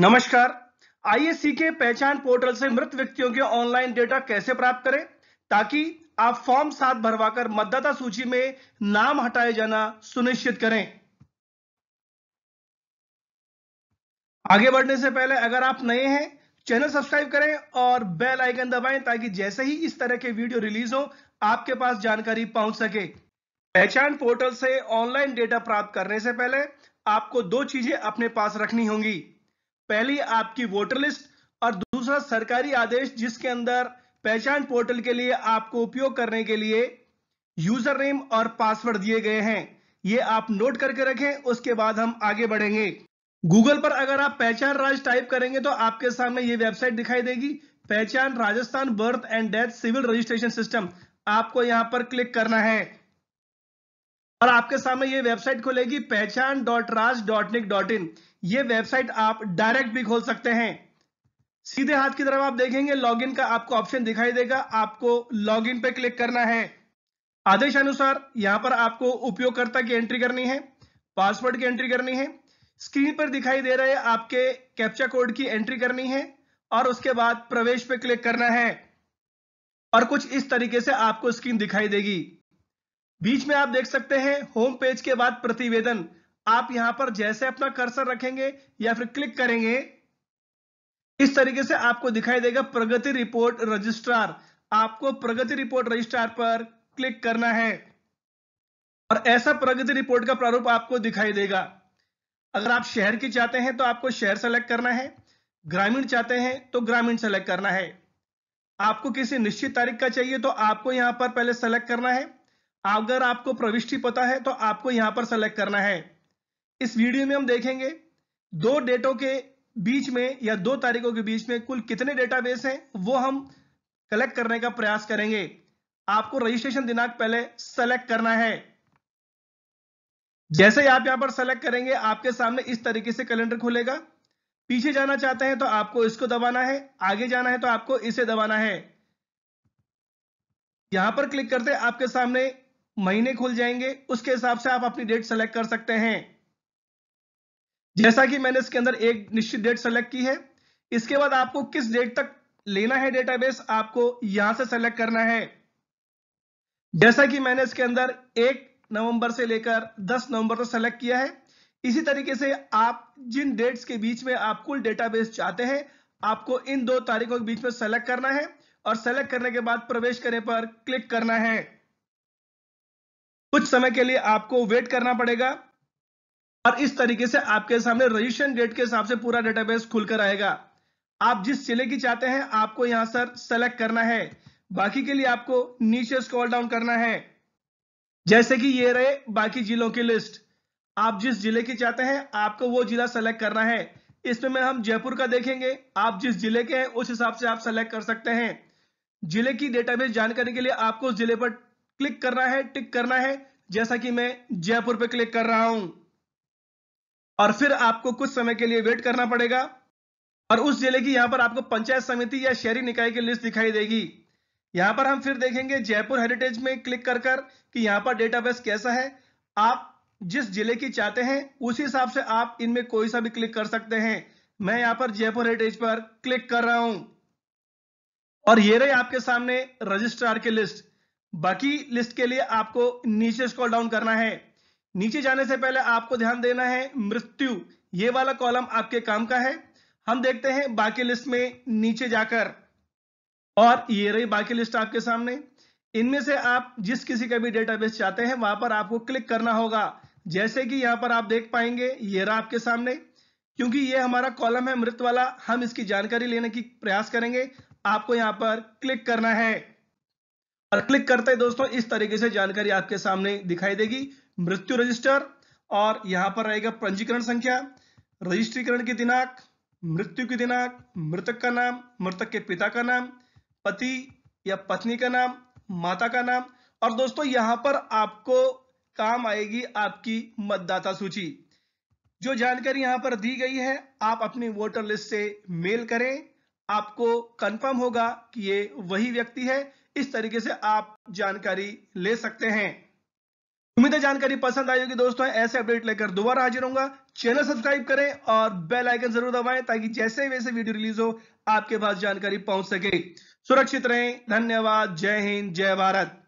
नमस्कार आईएससी के पहचान पोर्टल से मृत व्यक्तियों के ऑनलाइन डेटा कैसे प्राप्त करें ताकि आप फॉर्म सात भरवाकर मतदाता सूची में नाम हटाए जाना सुनिश्चित करें आगे बढ़ने से पहले अगर आप नए हैं चैनल सब्सक्राइब करें और बेल आइकन दबाएं ताकि जैसे ही इस तरह के वीडियो रिलीज हो आपके पास जानकारी पहुंच सके पहचान पोर्टल से ऑनलाइन डेटा प्राप्त करने से पहले आपको दो चीजें अपने पास रखनी होंगी पहली आपकी वोटर लिस्ट और दूसरा सरकारी आदेश जिसके अंदर पहचान पोर्टल के लिए आपको उपयोग करने के लिए यूजर नेम और पासवर्ड दिए गए हैं ये आप नोट करके रखें उसके बाद हम आगे बढ़ेंगे गूगल पर अगर आप पहचान राज टाइप करेंगे तो आपके सामने ये वेबसाइट दिखाई देगी Pehchan Rajasthan birth and death civil registration system आपको यहां पर क्लिक करना है और आपके सामने ये वेबसाइट खुलेगी Pehchan dot raj dot nic dot in ये वेबसाइट आप डायरेक्ट भी खोल सकते हैं सीधे हाथ की तरफ आप देखेंगे लॉगिन का आपको ऑप्शन दिखाई देगा आपको लॉगिन पे क्लिक करना है आदेश अनुसार यहां पर आपको उपयोगकर्ता की एंट्री करनी है पासवर्ड की एंट्री करनी है स्क्रीन पर दिखाई दे रहे आपके कैप्चा कोड की एंट्री करनी है और उसके बाद प्रवेश पे क्लिक करना है और कुछ इस तरीके से आपको स्क्रीन दिखाई देगी बीच में आप देख सकते हैं होम पेज के बाद प्रतिवेदन आप यहां पर जैसे अपना कर्सर रखेंगे या फिर क्लिक करेंगे इस तरीके से आपको दिखाई देगा प्रगति रिपोर्ट रजिस्ट्रार आपको प्रगति रिपोर्ट रजिस्ट्रार पर क्लिक करना है और ऐसा प्रगति रिपोर्ट का प्रारूप आपको दिखाई देगा अगर आप शहर की चाहते हैं तो आपको शहर सेलेक्ट करना है ग्रामीण चाहते हैं तो ग्रामीण सेलेक्ट करना है आपको किसी निश्चित तारीख का चाहिए तो आपको यहां पर पहले सेलेक्ट करना है अगर आपको प्रविष्टि पता है तो आपको यहां पर सेलेक्ट करना है इस वीडियो में हम देखेंगे दो डेटों के बीच में या दो तारीखों के बीच में कुल कितने डेटाबेस हैं वो हम कलेक्ट करने का प्रयास करेंगे आपको रजिस्ट्रेशन दिनांक पहले सेलेक्ट करना है जैसे ही आप यहां पर सेलेक्ट करेंगे आपके सामने इस तरीके से कैलेंडर खुलेगा पीछे जाना चाहते हैं तो आपको इसको दबाना है आगे जाना है तो आपको इसे दबाना है यहां पर क्लिक करते आपके सामने महीने खुल जाएंगे उसके हिसाब से आप अपनी डेट सेलेक्ट कर सकते हैं जैसा कि मैंने इसके अंदर एक निश्चित डेट सेलेक्ट की है इसके बाद आपको किस डेट तक लेना है डेटाबेस आपको यहां से सेलेक्ट करना है जैसा कि मैंने इसके अंदर एक नवंबर से लेकर 10 नवंबर तक सेलेक्ट किया है इसी तरीके से आप जिन डेट्स के बीच में आप कुल डेटाबेस चाहते हैं आपको इन दो तारीखों के बीच में सेलेक्ट करना है और सेलेक्ट करने के बाद प्रवेश करने पर क्लिक करना है कुछ समय के लिए आपको वेट करना पड़ेगा और इस तरीके से आपके सामने रजिस्ट्रेशन डेट के हिसाब से पूरा डेटाबेस खुलकर आएगा आप जिस जिले की चाहते हैं आपको यहां सर सेलेक्ट करना है बाकी के लिए आपको नीचे स्क्रॉल डाउन करना है जैसे कि ये रहे बाकी जिलों की लिस्ट आप जिस जिले की चाहते हैं आपको वो जिला सेलेक्ट करना है इसमें में हम जयपुर का देखेंगे आप जिस जिले के हैं उस हिसाब से आप सेलेक्ट कर सकते हैं जिले की डेटाबेस जानकारी के लिए आपको जिले पर क्लिक करना है टिक करना है जैसा कि मैं जयपुर पे क्लिक कर रहा हूं और फिर आपको कुछ समय के लिए वेट करना पड़ेगा और उस जिले की यहां पर आपको पंचायत समिति या शहरी निकाय की लिस्ट दिखाई देगी यहां पर हम फिर देखेंगे जयपुर हेरिटेज में क्लिक कर कर कि यहां पर डेटाबेस कैसा है आप जिस जिले की चाहते हैं उसी हिसाब से आप इनमें कोई सा भी क्लिक कर सकते हैं मैं यहां पर जयपुर हेरिटेज पर क्लिक कर रहा हूं और ये रही आपके सामने रजिस्ट्रार की लिस्ट बाकी लिस्ट के लिए आपको नीचे स्क्रॉल डाउन करना है नीचे जाने से पहले आपको ध्यान देना है मृत्यु ये वाला कॉलम आपके काम का है हम देखते हैं बाकी लिस्ट में नीचे जाकर और ये रही बाकी लिस्ट आपके सामने इनमें से आप जिस किसी का भी डेटाबेस चाहते हैं वहां पर आपको क्लिक करना होगा जैसे कि यहां पर आप देख पाएंगे ये रहा आपके सामने क्योंकि ये हमारा कॉलम है मृत वाला हम इसकी जानकारी लेने की प्रयास करेंगे आपको यहां पर क्लिक करना है और क्लिक करते हैं दोस्तों इस तरीके से जानकारी आपके सामने दिखाई देगी मृत्यु रजिस्टर और यहां पर रहेगा पंजीकरण संख्या रजिस्ट्रीकरण की दिनांक मृत्यु की दिनांक मृतक का नाम मृतक के पिता का नाम पति या पत्नी का नाम माता का नाम और दोस्तों यहां पर आपको काम आएगी आपकी मतदाता सूची जो जानकारी यहां पर दी गई है आप अपनी वोटर लिस्ट से मेल करें आपको कंफर्म होगा कि ये वही व्यक्ति है इस तरीके से आप जानकारी ले सकते हैं उम्मीद है जानकारी पसंद आई होगी दोस्तों ऐसे अपडेट लेकर दोबारा हाजिर होगा चैनल सब्सक्राइब करें और बेल आइकन जरूर दबाएं ताकि जैसे वैसे वीडियो रिलीज हो आपके पास जानकारी पहुंच सके सुरक्षित रहें धन्यवाद जय हिंद जय भारत